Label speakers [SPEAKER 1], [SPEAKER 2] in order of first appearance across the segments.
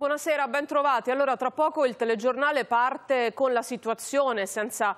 [SPEAKER 1] Buonasera, ben trovati. Allora, tra poco il telegiornale parte con la situazione, senza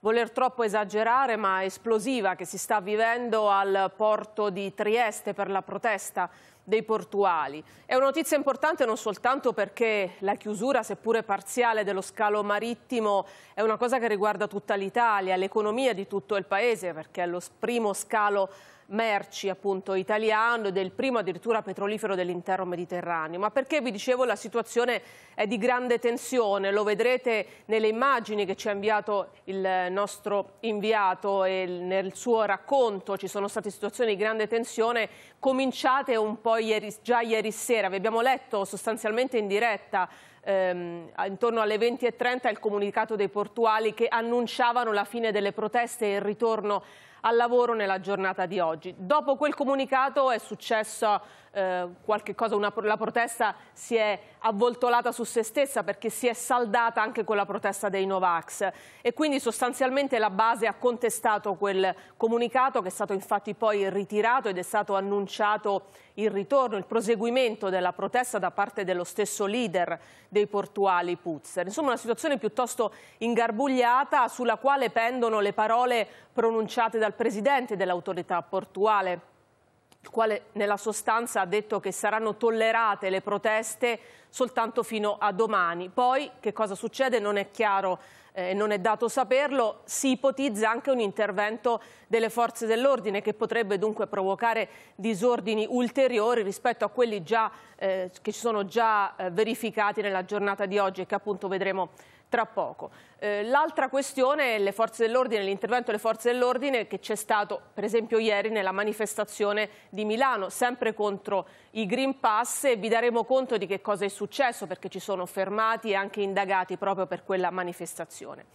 [SPEAKER 1] voler troppo esagerare, ma esplosiva, che si sta vivendo al porto di Trieste per la protesta dei portuali. È una notizia importante non soltanto perché la chiusura, seppure parziale, dello scalo marittimo è una cosa che riguarda tutta l'Italia, l'economia di tutto il Paese, perché è lo primo scalo marittimo merci appunto italiano, del primo addirittura petrolifero dell'intero Mediterraneo. Ma perché vi dicevo la situazione è di grande tensione, lo vedrete nelle immagini che ci ha inviato il nostro inviato e nel suo racconto ci sono state situazioni di grande tensione cominciate un po' ieri, già ieri sera, vi abbiamo letto sostanzialmente in diretta Ehm, intorno alle 20.30 il comunicato dei portuali che annunciavano la fine delle proteste e il ritorno al lavoro nella giornata di oggi. Dopo quel comunicato è successa eh, qualche cosa, una, la protesta si è avvoltolata su se stessa perché si è saldata anche con la protesta dei Novax e quindi sostanzialmente la base ha contestato quel comunicato che è stato infatti poi ritirato ed è stato annunciato il ritorno, il proseguimento della protesta da parte dello stesso leader dei portuali Putzer. Insomma una situazione piuttosto ingarbugliata sulla quale pendono le parole pronunciate dal presidente dell'autorità portuale il quale nella sostanza ha detto che saranno tollerate le proteste soltanto fino a domani. Poi che cosa succede non è chiaro eh, e eh, non è dato saperlo, si ipotizza anche un intervento delle forze dell'ordine che potrebbe dunque provocare disordini ulteriori rispetto a quelli già, eh, che ci sono già eh, verificati nella giornata di oggi e che appunto vedremo tra poco. Eh, l'altra questione è le forze dell'ordine, l'intervento delle forze dell'ordine che c'è stato per esempio ieri nella manifestazione di Milano, sempre contro i Green Pass e vi daremo conto di che cosa è successo perché ci sono fermati e anche indagati proprio per quella manifestazione.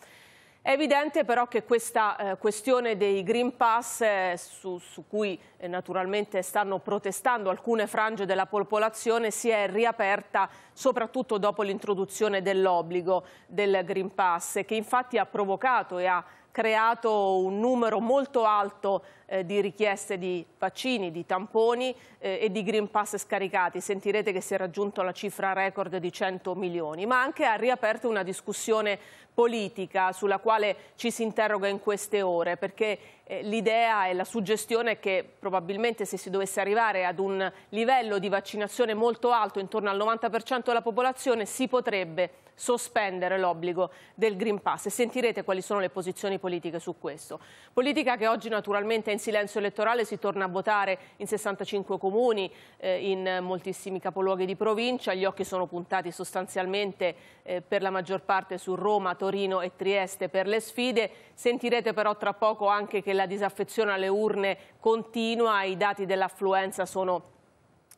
[SPEAKER 1] È evidente però che questa eh, questione dei Green Pass, eh, su, su, cui eh, naturalmente stanno protestando alcune frange della popolazione, si è riaperta soprattutto dopo l'introduzione dell'obbligo del Green Pass, che infatti ha provocato e ha creato un numero molto alto eh, di richieste di vaccini, di tamponi eh, e di Green Pass scaricati. Sentirete che si è raggiunto la cifra record di 100 milioni, ma anche ha riaperto una discussione politica sulla quale ci si interroga in queste ore, perché eh, l'idea e la suggestione è che probabilmente se si dovesse arrivare ad un livello di vaccinazione molto alto, intorno al 90% della popolazione, si potrebbe sospendere l'obbligo del Green Pass e sentirete quali sono le posizioni politiche su questo. Politica che oggi naturalmente è in silenzio elettorale, si torna a votare in 65 comuni, eh, in moltissimi capoluoghi di provincia, gli occhi sono puntati sostanzialmente eh, per la maggior parte su Roma, Torino e Trieste per le sfide, sentirete però tra poco anche che la disaffezione alle urne continua, i dati dell'affluenza sono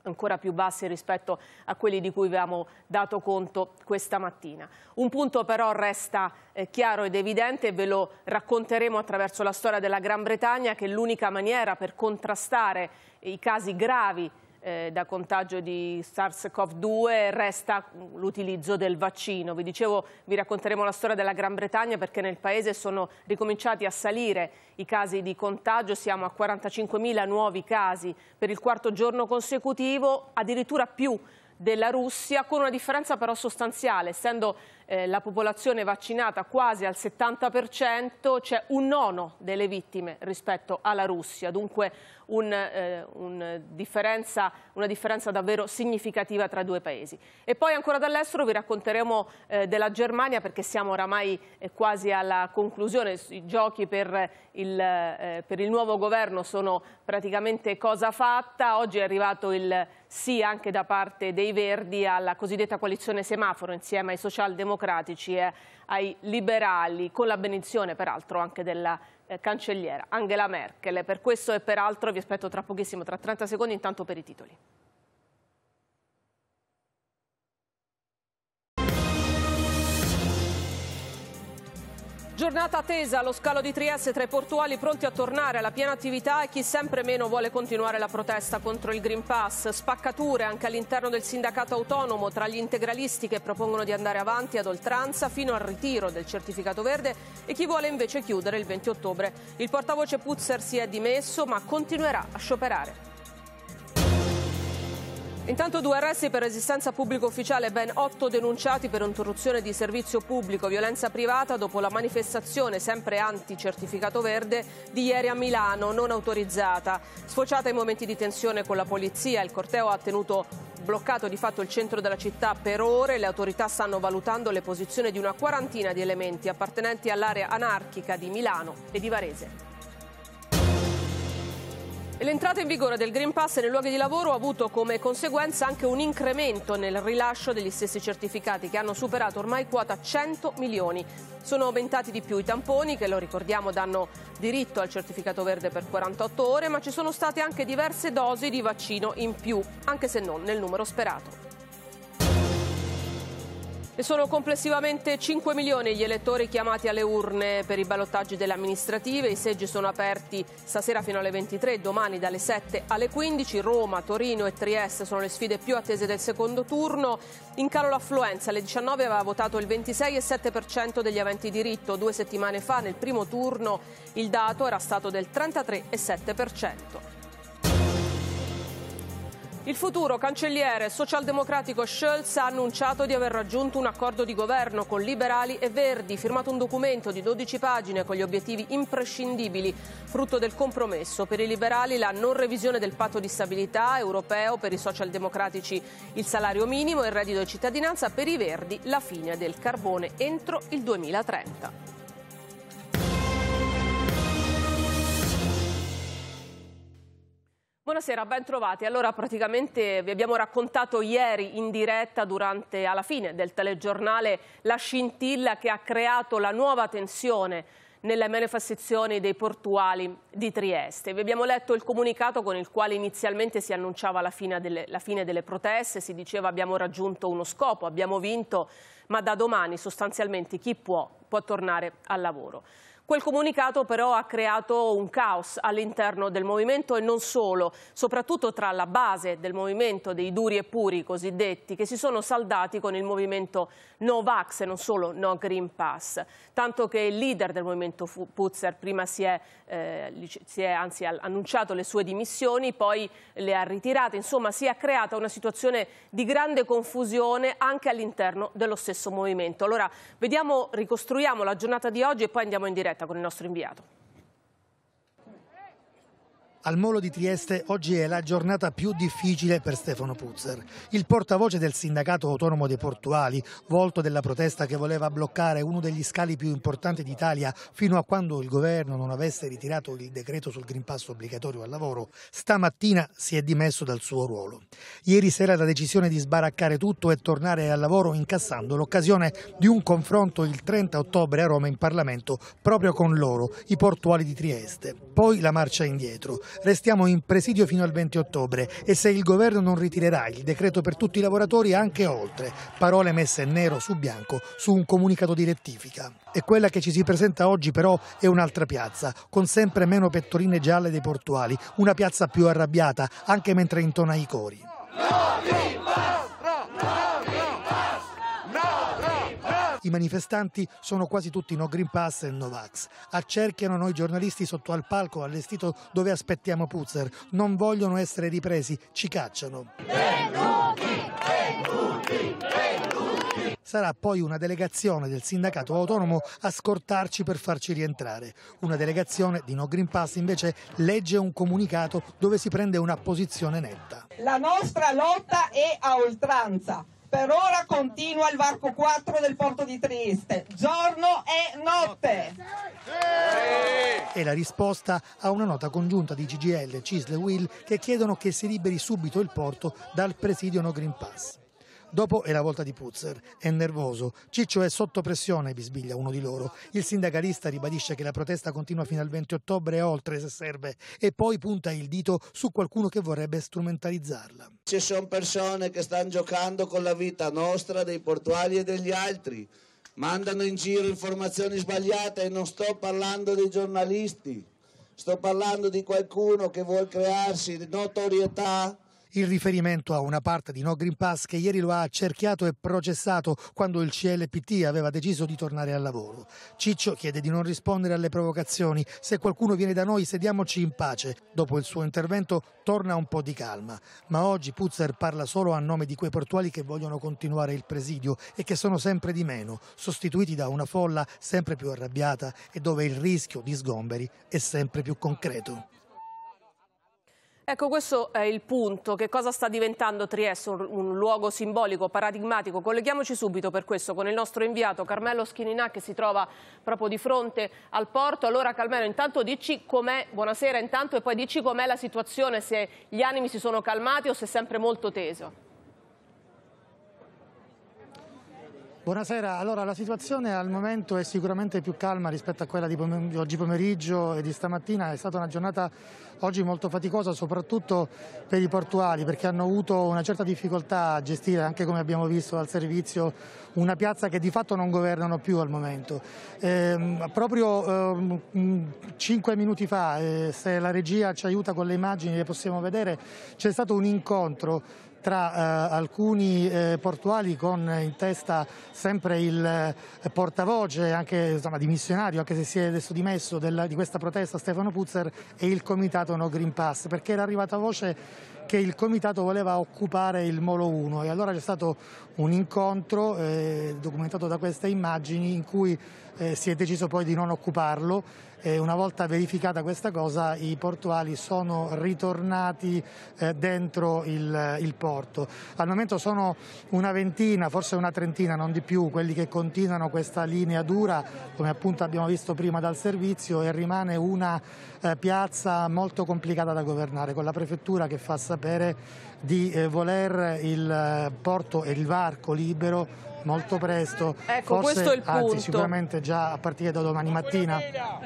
[SPEAKER 1] ancora più bassi rispetto a quelli di cui avevamo dato conto questa mattina. Un punto però resta eh, chiaro ed evidente e ve lo racconteremo attraverso la storia della Gran Bretagna che l'unica maniera per contrastare i casi gravi eh, da contagio di SARS-CoV-2 resta l'utilizzo del vaccino. Vi dicevo, vi racconteremo la storia della Gran Bretagna perché nel paese sono ricominciati a salire i casi di contagio, siamo a 45.000 nuovi casi per il quarto giorno consecutivo, addirittura più della Russia, con una differenza però sostanziale, essendo eh, la popolazione vaccinata quasi al 70%, c'è un nono delle vittime rispetto alla Russia, dunque un, eh, un differenza, una differenza davvero significativa tra i due paesi. E poi ancora dall'estero vi racconteremo eh, della Germania perché siamo oramai eh, quasi alla conclusione, i giochi per il, eh, per il nuovo governo sono praticamente cosa fatta, oggi è arrivato il sì anche da parte dei Verdi alla cosiddetta coalizione semaforo insieme ai socialdemocratici e ai liberali, con la benedizione peraltro anche della eh, cancelliera Angela Merkel. Per questo e per altro vi aspetto tra pochissimo, tra 30 secondi, intanto per i titoli. Giornata attesa allo scalo di Trieste tra i portuali pronti a tornare alla piena attività e chi sempre meno vuole continuare la protesta contro il Green Pass. Spaccature anche all'interno del sindacato autonomo tra gli integralisti che propongono di andare avanti ad oltranza fino al ritiro del certificato verde e chi vuole invece chiudere il 20 ottobre. Il portavoce Puzzer si è dimesso ma continuerà a scioperare. Intanto due arresti per resistenza pubblico ufficiale, ben otto denunciati per interruzione di servizio pubblico, violenza privata dopo la manifestazione sempre anti-certificato verde di ieri a Milano, non autorizzata. Sfociata in momenti di tensione con la polizia, il corteo ha tenuto bloccato di fatto il centro della città per ore, le autorità stanno valutando le posizioni di una quarantina di elementi appartenenti all'area anarchica di Milano e di Varese. L'entrata in vigore del Green Pass nei luoghi di lavoro ha avuto come conseguenza anche un incremento nel rilascio degli stessi certificati che hanno superato ormai quota 100 milioni. Sono aumentati di più i tamponi che, lo ricordiamo, danno diritto al certificato verde per 48 ore, ma ci sono state anche diverse dosi di vaccino in più, anche se non nel numero sperato. E sono complessivamente 5 milioni gli elettori chiamati alle urne per i ballottaggi delle amministrative. I seggi sono aperti stasera fino alle 23 domani dalle 7 alle 15. Roma, Torino e Trieste sono le sfide più attese del secondo turno. In calo l'affluenza, alle 19 aveva votato il 26,7% degli aventi diritto. Due settimane fa, nel primo turno, il dato era stato del 33,7%. Il futuro cancelliere socialdemocratico Scholz ha annunciato di aver raggiunto un accordo di governo con liberali e verdi, firmato un documento di 12 pagine con gli obiettivi imprescindibili, frutto del compromesso. Per i liberali la non revisione del patto di stabilità europeo, per i socialdemocratici il salario minimo e il reddito di cittadinanza, per i verdi la fine del carbone entro il 2030. Buonasera, ben trovati. Allora, praticamente vi abbiamo raccontato ieri in diretta durante, alla fine del telegiornale, la scintilla che ha creato la nuova tensione nelle manifestazioni dei portuali di Trieste. Vi abbiamo letto il comunicato con il quale inizialmente si annunciava la fine, delle, la fine delle proteste, si diceva abbiamo raggiunto uno scopo, abbiamo vinto, ma da domani sostanzialmente chi può può tornare al lavoro. Quel comunicato però ha creato un caos all'interno del movimento e non solo, soprattutto tra la base del movimento dei duri e puri cosiddetti che si sono saldati con il movimento No Vax e non solo No Green Pass, tanto che il leader del movimento Putzer prima si è, eh, si è anzi, annunciato le sue dimissioni, poi le ha ritirate, insomma si è creata una situazione di grande confusione anche all'interno dello stesso movimento. Allora vediamo, ricostruiamo la giornata di oggi e poi andiamo in diretta diretta con il nostro inviato.
[SPEAKER 2] Al Molo di Trieste oggi è la giornata più difficile per Stefano Puzzer. Il portavoce del sindacato autonomo dei portuali, volto della protesta che voleva bloccare uno degli scali più importanti d'Italia fino a quando il governo non avesse ritirato il decreto sul Green Pass obbligatorio al lavoro, stamattina si è dimesso dal suo ruolo. Ieri sera la decisione di sbaraccare tutto e tornare al lavoro incassando l'occasione di un confronto il 30 ottobre a Roma in Parlamento proprio con loro, i portuali di Trieste. Poi la marcia indietro restiamo in presidio fino al 20 ottobre e se il governo non ritirerà il decreto per tutti i lavoratori anche oltre, parole messe nero su bianco su un comunicato di rettifica. E quella che ci si presenta oggi però è un'altra piazza, con sempre meno pettorine gialle dei portuali, una piazza più arrabbiata, anche mentre intona i cori. No, I manifestanti sono quasi tutti no Green Pass e no Vax. Accerchiano noi giornalisti sotto al palco allestito dove aspettiamo Puzzer. Non vogliono essere ripresi, ci cacciano. Sarà poi una delegazione del sindacato autonomo a scortarci per farci rientrare. Una delegazione di No Green Pass invece legge un comunicato dove si prende una posizione netta.
[SPEAKER 3] La nostra lotta è a oltranza per ora continua il varco 4 del porto di Trieste, giorno e
[SPEAKER 4] notte.
[SPEAKER 2] E la risposta a una nota congiunta di CGL, CISL e Will che chiedono che si liberi subito il porto dal presidio No Green Pass. Dopo è la volta di Puzzer, è nervoso. Ciccio è sotto pressione, bisbiglia uno di loro. Il sindacalista ribadisce che la protesta continua fino al 20 ottobre e oltre se serve e poi punta il dito su qualcuno che vorrebbe strumentalizzarla.
[SPEAKER 4] Ci sono persone che stanno giocando con la vita nostra, dei portuali e degli altri. Mandano in giro informazioni sbagliate e non sto parlando dei giornalisti. Sto parlando di qualcuno che vuole crearsi notorietà
[SPEAKER 2] il riferimento a una parte di No Green Pass che ieri lo ha accerchiato e processato quando il CLPT aveva deciso di tornare al lavoro. Ciccio chiede di non rispondere alle provocazioni. Se qualcuno viene da noi, sediamoci in pace. Dopo il suo intervento torna un po' di calma. Ma oggi Puzzer parla solo a nome di quei portuali che vogliono continuare il presidio e che sono sempre di meno, sostituiti da una folla sempre più arrabbiata e dove il rischio di sgomberi è sempre più concreto.
[SPEAKER 1] Ecco, questo è il punto. Che cosa sta diventando Trieste? Un, un luogo simbolico, paradigmatico. Colleghiamoci subito per questo con il nostro inviato Carmelo Schininà che si trova proprio di fronte al porto. Allora Carmelo, intanto dici com'è, buonasera intanto, e poi dici com'è la situazione, se gli animi si sono calmati o se è sempre molto teso.
[SPEAKER 2] Buonasera, allora la situazione al momento è sicuramente più calma rispetto a quella di oggi pomeriggio e di stamattina, è stata una giornata oggi molto faticosa soprattutto per i portuali perché hanno avuto una certa difficoltà a gestire anche come abbiamo visto dal servizio una piazza che di fatto non governano più al momento. Eh, proprio eh, 5 minuti fa, eh, se la regia ci aiuta con le immagini le possiamo vedere, c'è stato un incontro tra eh, alcuni eh, portuali con eh, in testa sempre il eh, portavoce, anche insomma, dimissionario, anche se si è adesso dimesso della, di questa protesta, Stefano Puzzer, e il comitato No Green Pass, perché era arrivata voce che il comitato voleva occupare il Molo 1 e allora c'è stato un incontro eh, documentato da queste immagini in cui eh, si è deciso poi di non occuparlo. Eh, una volta verificata questa cosa i portuali sono ritornati eh, dentro il, il, porto. Al momento sono una ventina, forse una trentina, non di più, quelli che continuano questa linea dura, come appunto abbiamo visto prima dal servizio, e rimane una eh, piazza molto complicata da governare, con la prefettura che fa sapere di eh, voler il eh, porto e il varco libero molto presto, ecco, forse, anzi sicuramente già a partire da domani mattina.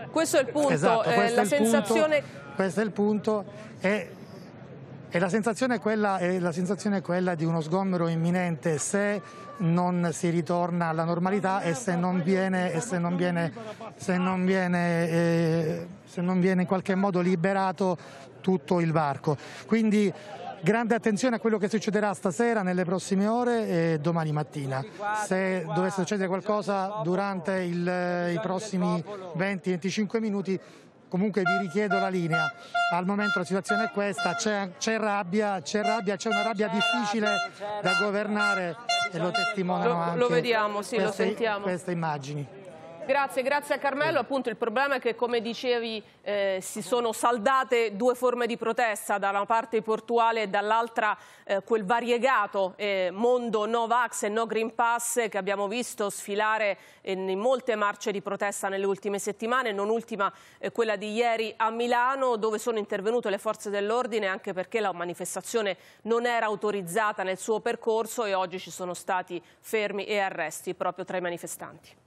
[SPEAKER 1] Questo è il punto, esatto, eh, la sensazione...
[SPEAKER 2] Punto, questo è il punto e e la sensazione, è quella, la sensazione è quella di uno sgombero imminente se non si ritorna alla normalità e se non viene, se non viene, se non viene, eh, se non viene in qualche modo liberato tutto il varco. Quindi grande attenzione a quello che succederà stasera, nelle prossime ore e domani mattina. Se dovesse succedere qualcosa durante il, eh, i prossimi 20-25 minuti comunque vi richiedo la linea. Al momento la situazione è questa, c'è, rabbia, c'è rabbia, c'è una rabbia difficile da governare e lo testimoniano lo, anche lo vediamo, sì, queste, lo sentiamo. queste immagini.
[SPEAKER 1] Grazie, grazie a Carmelo. Appunto il problema è che come dicevi eh, si sono saldate due forme di protesta, da una parte portuale e dall'altra eh, quel variegato eh, mondo no vax e no green pass che abbiamo visto sfilare in, in molte marce di protesta nelle ultime settimane, non ultima eh, quella di ieri a Milano dove sono intervenute le forze dell'ordine anche perché la manifestazione non era autorizzata nel suo percorso e oggi ci sono stati fermi e arresti proprio tra i manifestanti.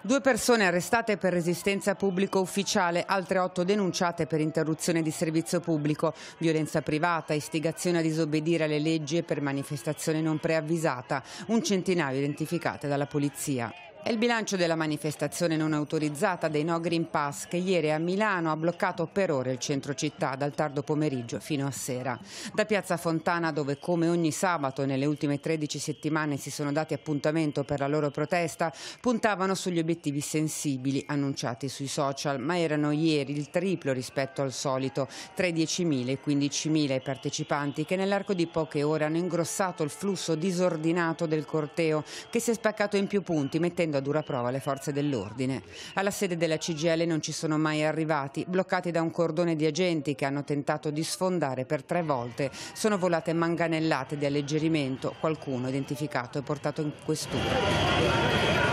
[SPEAKER 5] Due persone arrestate per resistenza pubblico ufficiale, altre otto denunciate per interruzione di servizio pubblico, violenza privata, istigazione a disobbedire alle leggi e per manifestazione non preavvisata, un centinaio identificate dalla polizia. È il bilancio della manifestazione non autorizzata dei No Green Pass che ieri a Milano ha bloccato per ore il centro città dal tardo pomeriggio fino a sera. Da Piazza Fontana dove come ogni sabato nelle ultime 13 settimane si sono dati appuntamento per la loro protesta puntavano sugli obiettivi sensibili annunciati sui social ma erano ieri il triplo rispetto al solito tra i 10.000 e 15.000 i partecipanti che nell'arco di poche ore hanno ingrossato il flusso disordinato del corteo che si è spaccato in più punti mettendo a dura prova le forze dell'ordine. Alla sede della CGL non ci sono mai arrivati, bloccati da un cordone di agenti che hanno tentato di sfondare per tre volte. Sono volate manganellate di alleggerimento, qualcuno identificato e portato in questura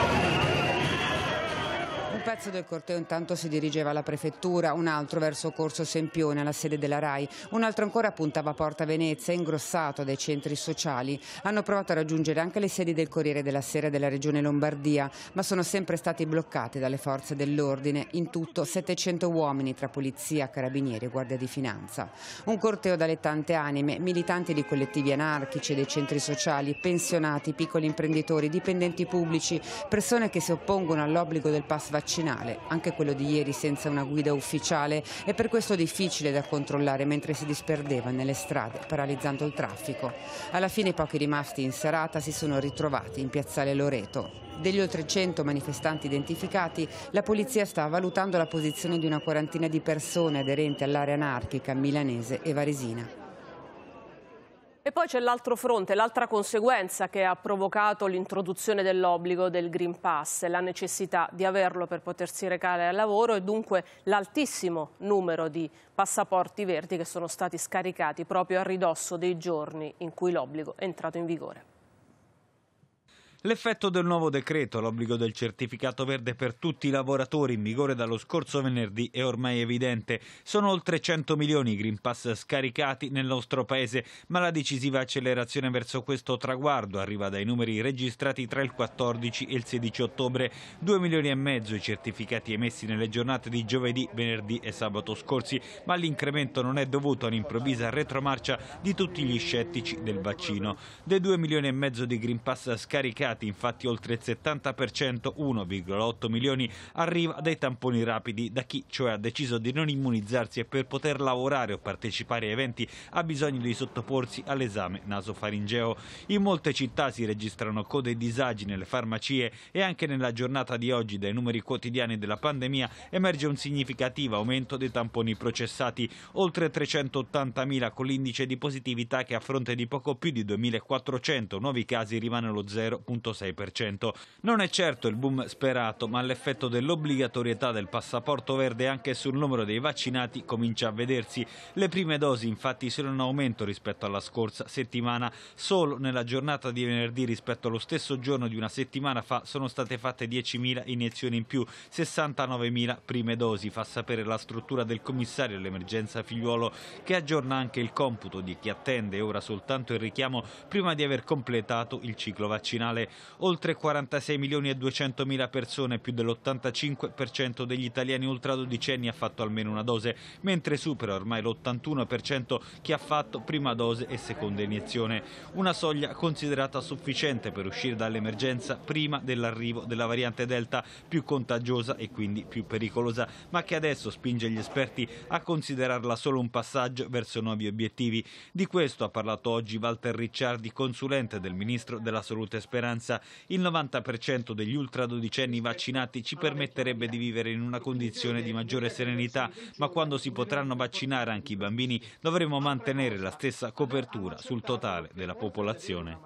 [SPEAKER 5] pezzo del corteo intanto si dirigeva alla prefettura, un altro verso Corso Sempione, alla sede della RAI, un altro ancora puntava a Porta Venezia, ingrossato dai centri sociali. Hanno provato a raggiungere anche le sedi del Corriere della Sera della Regione Lombardia, ma sono sempre stati bloccati dalle forze dell'ordine, in tutto 700 uomini tra polizia, carabinieri e guardia di finanza. Un corteo dalle tante anime, militanti di collettivi anarchici e dei centri sociali, pensionati, piccoli imprenditori, dipendenti pubblici, persone che si oppongono all'obbligo del pass vaccino vaccinale, anche quello di ieri senza una guida ufficiale e per questo difficile da controllare mentre si disperdeva nelle strade, paralizzando il traffico. Alla fine i pochi rimasti in serata si sono ritrovati in piazzale Loreto. Degli oltre 100 manifestanti identificati, la polizia sta valutando la posizione di una quarantina di persone aderenti all'area anarchica milanese e varesina.
[SPEAKER 1] E poi c'è l'altro fronte, l'altra conseguenza che ha provocato l'introduzione dell'obbligo del Green Pass, la necessità di averlo per potersi recare al lavoro e dunque l'altissimo numero di passaporti verdi che sono stati scaricati proprio a ridosso dei giorni in cui l'obbligo è entrato in vigore.
[SPEAKER 6] L'effetto del nuovo decreto, l'obbligo del certificato verde per tutti i lavoratori in vigore dallo scorso venerdì è ormai evidente. Sono oltre 100 milioni i Green Pass scaricati nel nostro paese, ma la decisiva accelerazione verso questo traguardo arriva dai numeri registrati tra il 14 e il 16 ottobre. 2 milioni e mezzo i certificati emessi nelle giornate di giovedì, venerdì e sabato scorsi, ma l'incremento non è dovuto a un'improvvisa retromarcia di tutti gli scettici del vaccino. Dei 2 milioni e mezzo di Green Pass scaricati testati, infatti oltre il 70%, 1,8 milioni, arriva dai tamponi rapidi, da chi cioè ha deciso di non immunizzarsi e per poter lavorare o partecipare a eventi ha bisogno di sottoporsi all'esame nasofaringeo. In molte città si registrano code e disagi nelle farmacie e anche nella giornata di oggi dai numeri quotidiani della pandemia emerge un significativo aumento dei tamponi processati, oltre 380.000 con l'indice di positività che a fronte di poco più di 2.400 nuovi casi rimane lo 0,1%. 2,6%. Non è certo il boom sperato, ma l'effetto dell'obbligatorietà del passaporto verde anche sul numero dei vaccinati comincia a vedersi. Le prime dosi infatti sono in aumento rispetto alla scorsa settimana. Solo nella giornata di venerdì rispetto allo stesso giorno di una settimana fa sono state fatte 10.000 iniezioni in più, 69.000 prime dosi, fa sapere la struttura del commissario all'emergenza figliuolo che aggiorna anche il computo di chi attende ora soltanto il richiamo prima di aver completato il ciclo vaccinale oltre 46 milioni e 200 mila persone, più dell'85% degli italiani ultra 12 anni ha fatto almeno una dose, mentre supera ormai l'81% chi ha fatto prima dose e seconda iniezione. Una soglia considerata sufficiente per uscire dall'emergenza prima dell'arrivo della variante Delta, più contagiosa e quindi più pericolosa, ma che adesso spinge gli esperti a considerarla solo un passaggio verso nuovi obiettivi. Di questo ha parlato oggi Walter Ricciardi, consulente del Ministro della Salute Speranza Franza, il 90% degli ultradodicenni vaccinati ci permetterebbe di vivere in una condizione di maggiore serenità, ma quando si potranno vaccinare anche i bambini dovremo mantenere la stessa copertura sul totale della popolazione.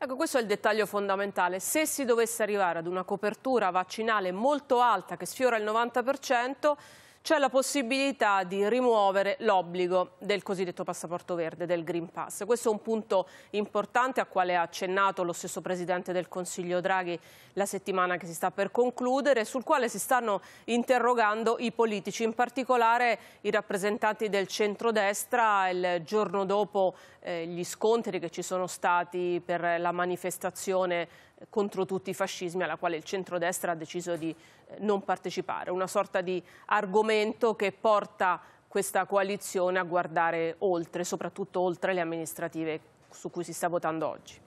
[SPEAKER 1] Ecco, questo è il dettaglio fondamentale. Se si dovesse arrivare ad una copertura vaccinale molto alta che sfiora il 90%, c'è la possibilità di rimuovere l'obbligo del cosiddetto passaporto verde, del Green Pass. Questo è un punto importante a quale ha accennato lo stesso Presidente del Consiglio Draghi la settimana che si sta per concludere, sul quale si stanno interrogando i politici, in particolare i rappresentanti del centrodestra il giorno dopo eh, gli scontri che ci sono stati per la manifestazione contro tutti i fascismi alla quale il centrodestra ha deciso di eh, non partecipare, una sorta di argomento che porta questa coalizione a guardare oltre, soprattutto oltre le amministrative su cui si sta votando oggi.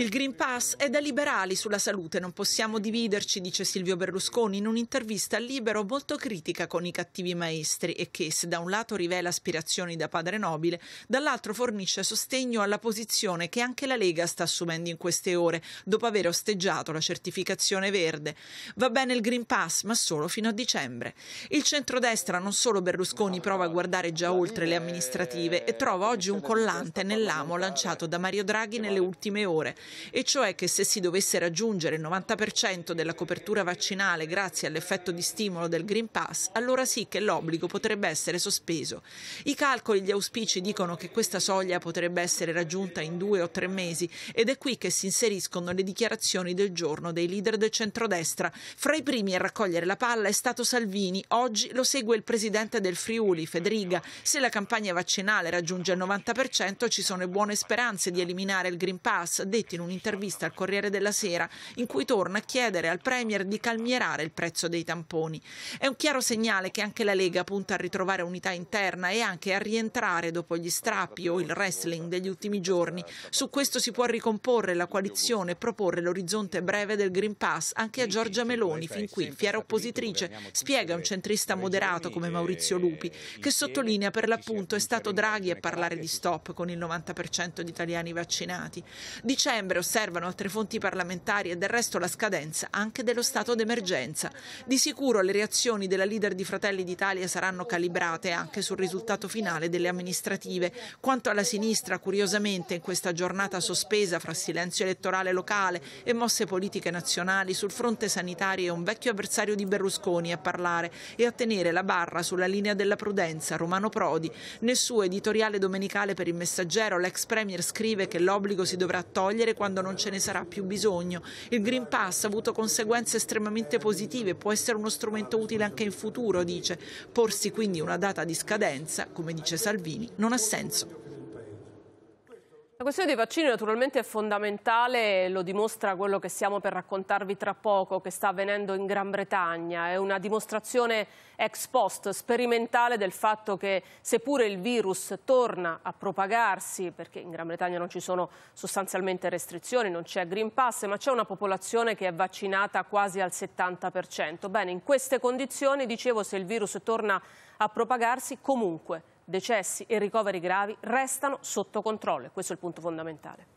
[SPEAKER 4] Il Green Pass è da liberali sulla salute, non possiamo dividerci, dice Silvio Berlusconi in un'intervista al Libero molto critica con i cattivi maestri e che, se da un lato rivela aspirazioni da padre nobile, dall'altro fornisce sostegno alla posizione che anche la Lega sta assumendo in queste ore, dopo aver osteggiato la certificazione verde. Va bene il Green Pass, ma solo fino a dicembre. Il centrodestra, non solo Berlusconi, prova a guardare già oltre le amministrative e trova oggi un collante nell'amo lanciato da Mario Draghi nelle ultime ore e cioè che se si dovesse raggiungere il 90% della copertura vaccinale grazie all'effetto di stimolo del Green Pass, allora sì che l'obbligo potrebbe essere sospeso. I calcoli, e gli auspici dicono che questa soglia potrebbe essere raggiunta in due o tre mesi ed è qui che si inseriscono le dichiarazioni del giorno dei leader del centrodestra. Fra i primi a raccogliere la palla è stato Salvini, oggi lo segue il presidente del Friuli, Federica. Se la campagna vaccinale raggiunge il 90% ci sono buone speranze di eliminare il Green Pass, detti in un'intervista al Corriere della Sera in cui torna a chiedere al Premier di calmierare il prezzo dei tamponi. È un chiaro segnale che anche la Lega punta a ritrovare unità interna e anche a rientrare dopo gli strappi o il wrestling degli ultimi giorni. Su questo si può ricomporre la coalizione e proporre l'orizzonte breve del Green Pass anche a Giorgia Meloni, fin qui fiera oppositrice, spiega un centrista moderato come Maurizio Lupi, che sottolinea per l'appunto è stato Draghi a parlare di stop con il 90% di italiani vaccinati. Di certo novembre, osservano altre fonti parlamentari e del resto la scadenza anche dello stato d'emergenza. Di sicuro le reazioni della leader di Fratelli d'Italia saranno calibrate anche sul risultato finale delle amministrative. Quanto alla sinistra, curiosamente, in questa giornata sospesa fra silenzio elettorale locale e mosse politiche nazionali, sul fronte sanitario è un vecchio avversario di Berlusconi a parlare e a tenere la barra sulla linea della prudenza, Romano Prodi. Nel suo editoriale domenicale per il messaggero l'ex premier scrive che l'obbligo si dovrà togliere vedere quando non ce ne sarà più bisogno. Il Green Pass ha avuto conseguenze estremamente positive, può essere uno strumento utile anche in futuro, dice. Porsi quindi una data di scadenza, come dice Salvini, non ha senso.
[SPEAKER 1] La questione dei vaccini naturalmente è fondamentale, lo dimostra quello che stiamo per raccontarvi tra poco, che sta avvenendo in Gran Bretagna. È una dimostrazione ex post sperimentale del fatto che seppure il virus torna a propagarsi, perché in Gran Bretagna non ci sono sostanzialmente restrizioni, non c'è Green Pass, ma c'è una popolazione che è vaccinata quasi al 70%. Bene, in queste condizioni, dicevo, se il virus torna a propagarsi, comunque decessi e ricoveri gravi restano sotto controllo e questo è il punto fondamentale.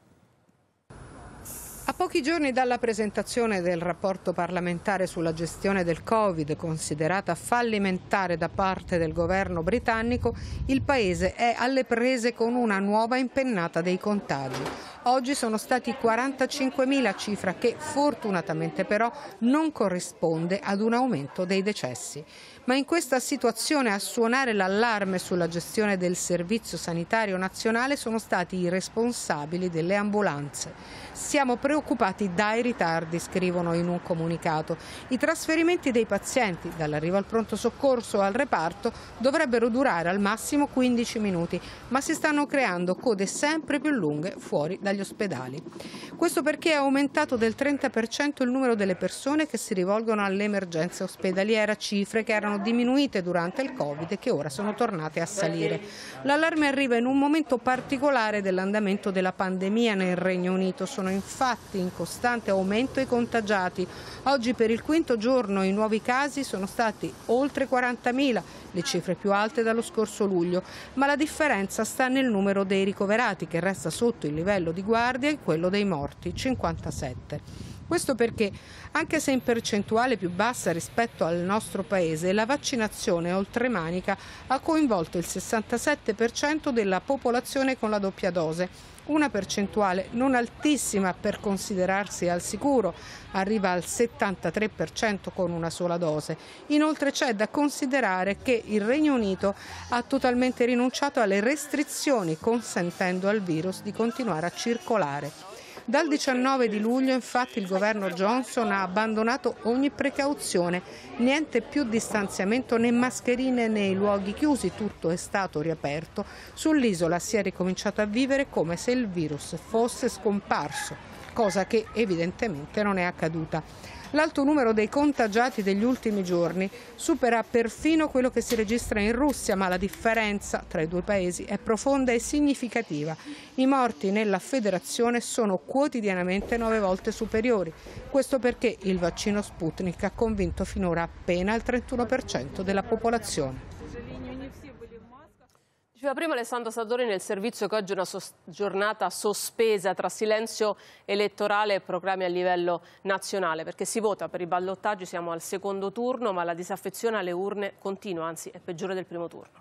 [SPEAKER 3] A pochi giorni dalla presentazione del rapporto parlamentare sulla gestione del Covid, considerata fallimentare da parte del governo britannico, il Paese è alle prese con una nuova impennata dei contagi. Oggi sono stati 45.000 cifra che fortunatamente però non corrisponde ad un aumento dei decessi ma in questa situazione a suonare l'allarme sulla gestione del Servizio Sanitario Nazionale sono stati i responsabili delle ambulanze. Siamo preoccupati dai ritardi, scrivono in un comunicato. I trasferimenti dei pazienti dall'arrivo al pronto soccorso al reparto dovrebbero durare al massimo 15 minuti, ma si stanno creando code sempre più lunghe fuori dagli ospedali. Questo perché è aumentato del 30% il numero delle persone che si rivolgono all'emergenza ospedaliera, cifre che erano erano diminuite durante il Covid e che ora sono tornate a salire. L'allarme arriva in un momento particolare dell'andamento della pandemia nel Regno Unito. Sono infatti in costante aumento i contagiati. Oggi per il quinto giorno i nuovi casi sono stati oltre 40.000, le cifre più alte dallo scorso luglio, ma la differenza sta nel numero dei ricoverati che resta sotto il livello di guardia e quello dei morti, 57. Questo perché, anche se in percentuale più bassa rispetto al nostro paese, la vaccinazione oltremanica ha coinvolto il 67% della popolazione con la doppia dose una percentuale non altissima per considerarsi al sicuro, arriva al 73% con una sola dose. Inoltre c'è da considerare che il Regno Unito ha totalmente rinunciato alle restrizioni consentendo al virus di continuare a circolare. Dal 19 di luglio infatti il governo Johnson ha abbandonato ogni precauzione, niente più distanziamento né mascherine nei luoghi chiusi, tutto è stato riaperto. Sull'isola si è ricominciato a vivere come se il virus fosse scomparso, cosa che evidentemente non è accaduta. L'alto numero dei contagiati degli ultimi giorni supera perfino quello che si registra in Russia, ma la differenza tra i due paesi è profonda e significativa. I morti nella federazione sono quotidianamente nove volte superiori. Questo perché il vaccino Sputnik ha convinto finora appena il 31% della popolazione.
[SPEAKER 1] Diceva prima Alessandro Sadori nel servizio che oggi è una sos giornata sospesa tra silenzio elettorale e programmi a livello nazionale, perché si vota per i ballottaggi, siamo al secondo turno, ma la disaffezione alle urne continua, anzi è peggiore del primo turno.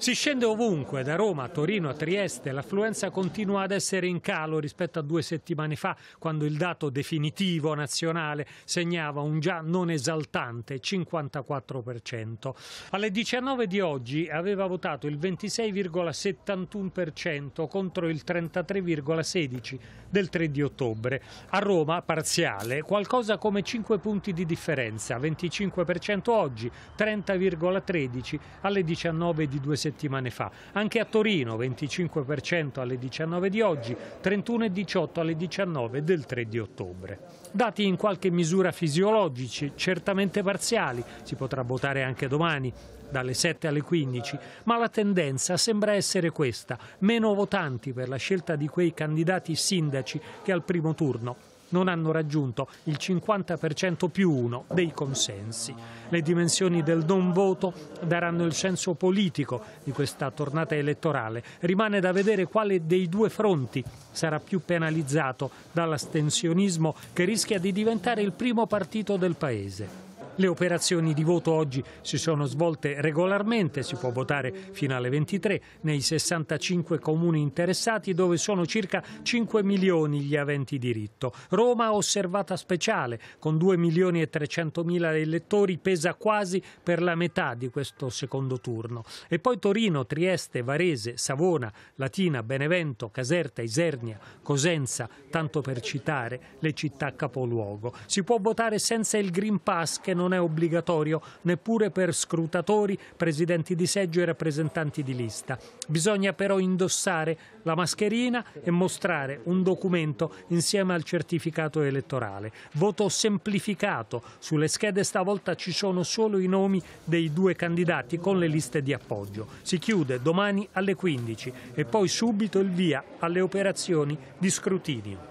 [SPEAKER 7] Si scende ovunque, da Roma a Torino a Trieste, l'affluenza continua ad essere in calo rispetto a due settimane fa, quando il dato definitivo nazionale segnava un già non esaltante 54%. Alle 19 di oggi aveva votato il 26,71% contro il 33,16% del 3 di ottobre. A Roma, parziale, qualcosa come 5 punti di differenza, 25% oggi, 30,13% alle 19 di due settimane settimane fa. Anche a Torino 25% alle 19 di oggi, 31,18 alle 19 del 3 di ottobre. Dati in qualche misura fisiologici, certamente parziali, si potrà votare anche domani dalle 7 alle 15, ma la tendenza sembra essere questa, meno votanti per la scelta di quei candidati sindaci che al primo turno non hanno raggiunto il 50% più uno dei consensi. Le dimensioni del non voto daranno il senso politico di questa tornata elettorale. Rimane da vedere quale dei due fronti sarà più penalizzato dall'astensionismo che rischia di diventare il primo partito del Paese. Le operazioni di voto oggi si sono svolte regolarmente, si può votare fino alle 23 nei 65 comuni interessati dove sono circa 5 milioni gli aventi diritto. Roma osservata speciale con 2 milioni e 300 mila elettori pesa quasi per la metà di questo secondo turno. E poi Torino, Trieste, Varese, Savona, Latina, Benevento, Caserta, Isernia, Cosenza, tanto per citare le città capoluogo. Si può votare senza il Green Pass che non non è obbligatorio neppure per scrutatori, presidenti di seggio e rappresentanti di lista. Bisogna però indossare la mascherina e mostrare un documento insieme al certificato elettorale. Voto semplificato. Sulle schede stavolta ci sono solo i nomi dei due candidati con le liste di appoggio. Si chiude domani alle 15 e poi subito il via alle operazioni di scrutinio.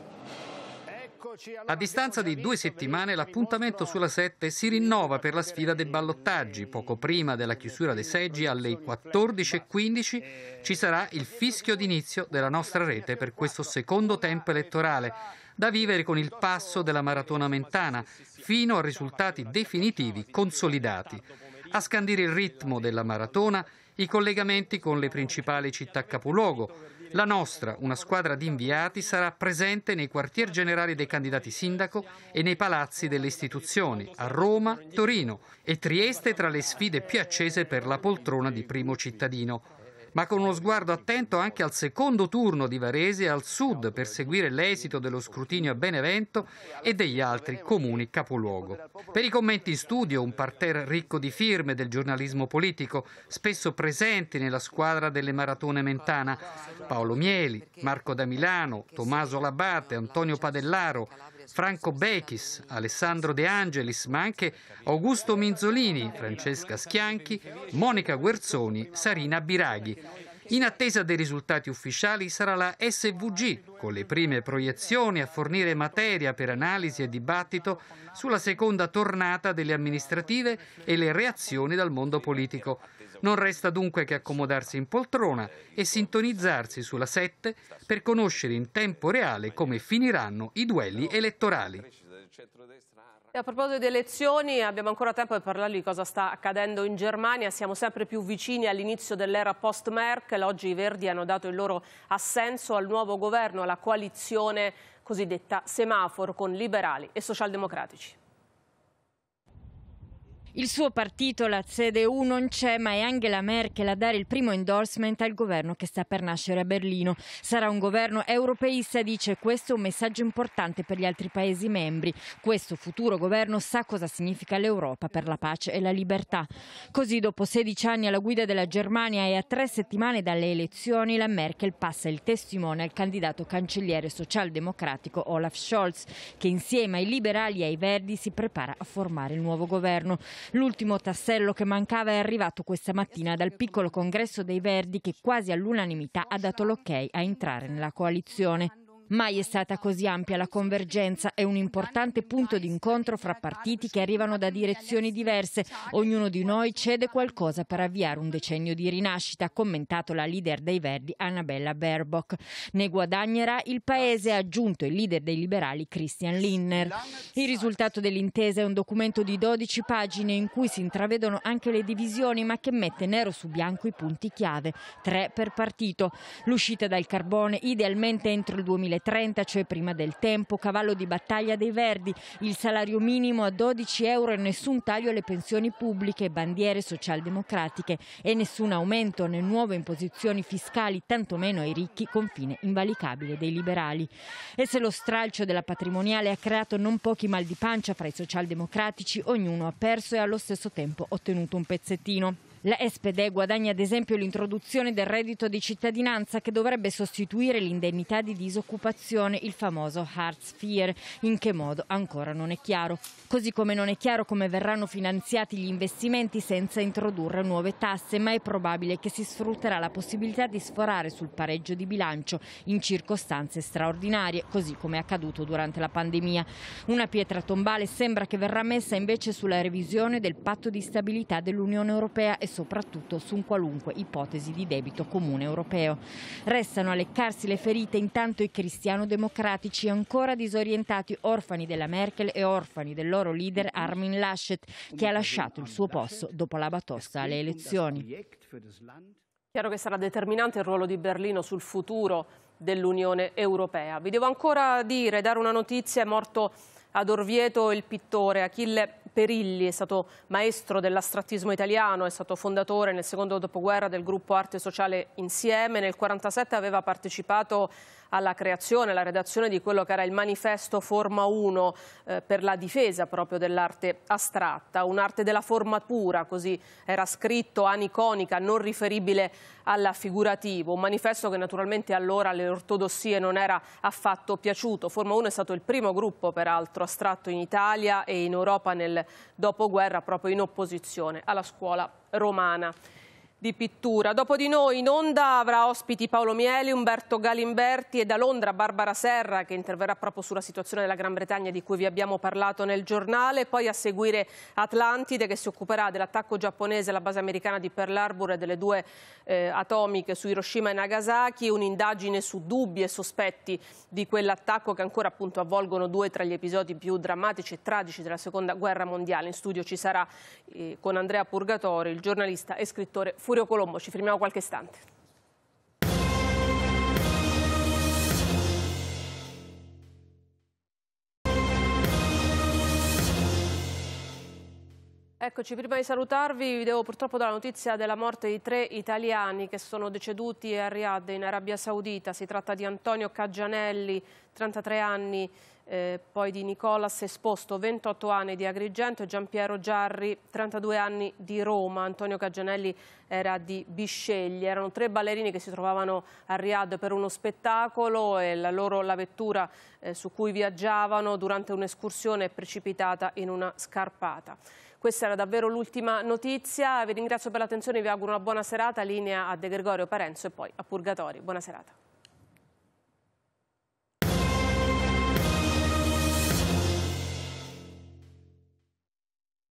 [SPEAKER 8] A distanza di due settimane l'appuntamento sulla 7 si rinnova per la sfida dei ballottaggi. Poco prima della chiusura dei seggi alle 14.15 eh, ci sarà il fischio d'inizio della nostra rete per questo secondo tempo elettorale, da vivere con il passo della maratona mentana fino a risultati definitivi consolidati. A scandire il ritmo della maratona i collegamenti con le principali città capoluogo la nostra, una squadra di inviati, sarà presente nei quartier generali dei candidati sindaco e nei palazzi delle istituzioni, a Roma, Torino e Trieste tra le sfide più accese per la poltrona di primo cittadino ma con uno sguardo attento anche al secondo turno di Varese al sud per seguire l'esito dello scrutinio a Benevento e degli altri comuni capoluogo. Per i commenti in studio un parterre ricco di firme del giornalismo politico, spesso presenti nella squadra delle maratone mentana, Paolo Mieli, Marco da Milano, Tommaso Labate, Antonio Padellaro, Franco Bechis, Alessandro De Angelis, ma anche Augusto Minzolini, Francesca Schianchi, Monica Guerzoni, Sarina Biraghi. In attesa dei risultati ufficiali sarà la SVG, con le prime proiezioni, a fornire materia per analisi e dibattito sulla seconda tornata delle amministrative e le reazioni dal mondo politico. Non resta dunque che accomodarsi in poltrona e sintonizzarsi sulla 7 per conoscere in tempo reale come finiranno i duelli elettorali
[SPEAKER 1] a proposito di elezioni, abbiamo ancora tempo per parlare di cosa sta accadendo in Germania. Siamo sempre più vicini all'inizio dell'era post-Merkel. Oggi i Verdi hanno dato il loro assenso al nuovo governo, alla coalizione cosiddetta semaforo con liberali e socialdemocratici.
[SPEAKER 9] Il suo partito, la CDU, non c'è, ma è Angela Merkel a dare il primo endorsement al governo che sta per nascere a Berlino. Sarà un governo europeista, dice, questo è un messaggio importante per gli altri Paesi membri. Questo futuro governo sa cosa significa l'Europa per la pace e la libertà. Così, dopo 16 anni alla guida della Germania e a tre settimane dalle elezioni, la Merkel passa il testimone al candidato cancelliere socialdemocratico Olaf Scholz, che insieme ai liberali e ai verdi si prepara a formare il nuovo governo. L'ultimo tassello che mancava è arrivato questa mattina dal piccolo congresso dei Verdi che quasi all'unanimità ha dato l'ok a entrare nella coalizione. Mai è stata così ampia la convergenza È un importante punto d'incontro fra partiti che arrivano da direzioni diverse. Ognuno di noi cede qualcosa per avviare un decennio di rinascita, ha commentato la leader dei Verdi Annabella Baerbock. Ne guadagnerà il paese, ha aggiunto il leader dei liberali Christian Linner. Il risultato dell'intesa è un documento di 12 pagine in cui si intravedono anche le divisioni, ma che mette nero su bianco i punti chiave, tre per partito. L'uscita dal carbone idealmente entro il 2030 30, cioè prima del tempo, cavallo di battaglia dei Verdi, il salario minimo a 12 euro e nessun taglio alle pensioni pubbliche, bandiere socialdemocratiche e nessun aumento né nuove imposizioni fiscali, tantomeno ai ricchi, confine invalicabile dei liberali. E se lo stralcio della patrimoniale ha creato non pochi mal di pancia fra i socialdemocratici, ognuno ha perso e allo stesso tempo ottenuto un pezzettino. La SPD guadagna ad esempio l'introduzione del reddito di cittadinanza che dovrebbe sostituire l'indennità di disoccupazione, il famoso Hartz-Fear. In che modo ancora non è chiaro. Così come non è chiaro come verranno finanziati gli investimenti senza introdurre nuove tasse, ma è probabile che si sfrutterà la possibilità di sforare sul pareggio di bilancio in circostanze straordinarie, così come è accaduto durante la pandemia. Una pietra tombale sembra che verrà messa invece sulla revisione del patto di stabilità dell'Unione Europea e soprattutto su un qualunque ipotesi di debito comune europeo. Restano a leccarsi le ferite intanto i cristiano-democratici ancora disorientati, orfani della Merkel e orfani del loro leader Armin Laschet, che ha lasciato il suo posto dopo la batosta alle elezioni. Chiaro che sarà determinante il
[SPEAKER 1] ruolo di Berlino sul futuro dell'Unione Europea. Vi devo ancora dire, dare una notizia, è morto ad Orvieto il pittore Achille Perilli è stato maestro dell'astrattismo italiano, è stato fondatore nel secondo dopoguerra del gruppo Arte Sociale Insieme. Nel 1947 aveva partecipato alla creazione, alla redazione di quello che era il manifesto Forma 1 eh, per la difesa proprio dell'arte astratta, un'arte della forma pura, così era scritto, aniconica, non riferibile alla figurativo, un manifesto che naturalmente allora alle ortodossie non era affatto piaciuto. Forma 1 è stato il primo gruppo peraltro astratto in Italia e in Europa nel dopoguerra proprio in opposizione alla scuola romana di pittura. Dopo di noi in onda avrà ospiti Paolo Mieli, Umberto Galimberti e da Londra Barbara Serra che interverrà proprio sulla situazione della Gran Bretagna di cui vi abbiamo parlato nel giornale. Poi a seguire Atlantide che si occuperà dell'attacco giapponese alla base americana di Pearl Harbor e delle due eh, atomiche su Hiroshima e Nagasaki, un'indagine su dubbi e sospetti di quell'attacco che ancora appunto avvolgono due tra gli episodi più drammatici e tragici della seconda guerra mondiale. In studio ci sarà eh, con Andrea Purgatori, il giornalista e scrittore Furio Colombo. Ci fermiamo qualche istante. Eccoci, prima di salutarvi vi devo purtroppo dare la notizia della morte di tre italiani che sono deceduti a Riyadh in Arabia Saudita. Si tratta di Antonio Caggianelli, 33 anni, eh, poi di Nicolas Esposto, 28 anni di Agrigento, Giampiero Giarri, 32 anni di Roma, Antonio Cagianelli era di Bisceglie. Erano tre ballerini che si trovavano a Riad per uno spettacolo e la loro la vettura eh, su cui viaggiavano durante un'escursione è precipitata in una scarpata. Questa era davvero l'ultima notizia, vi ringrazio per l'attenzione, vi auguro una buona serata, linea a De Gregorio Parenzo e poi a Purgatori. Buona serata.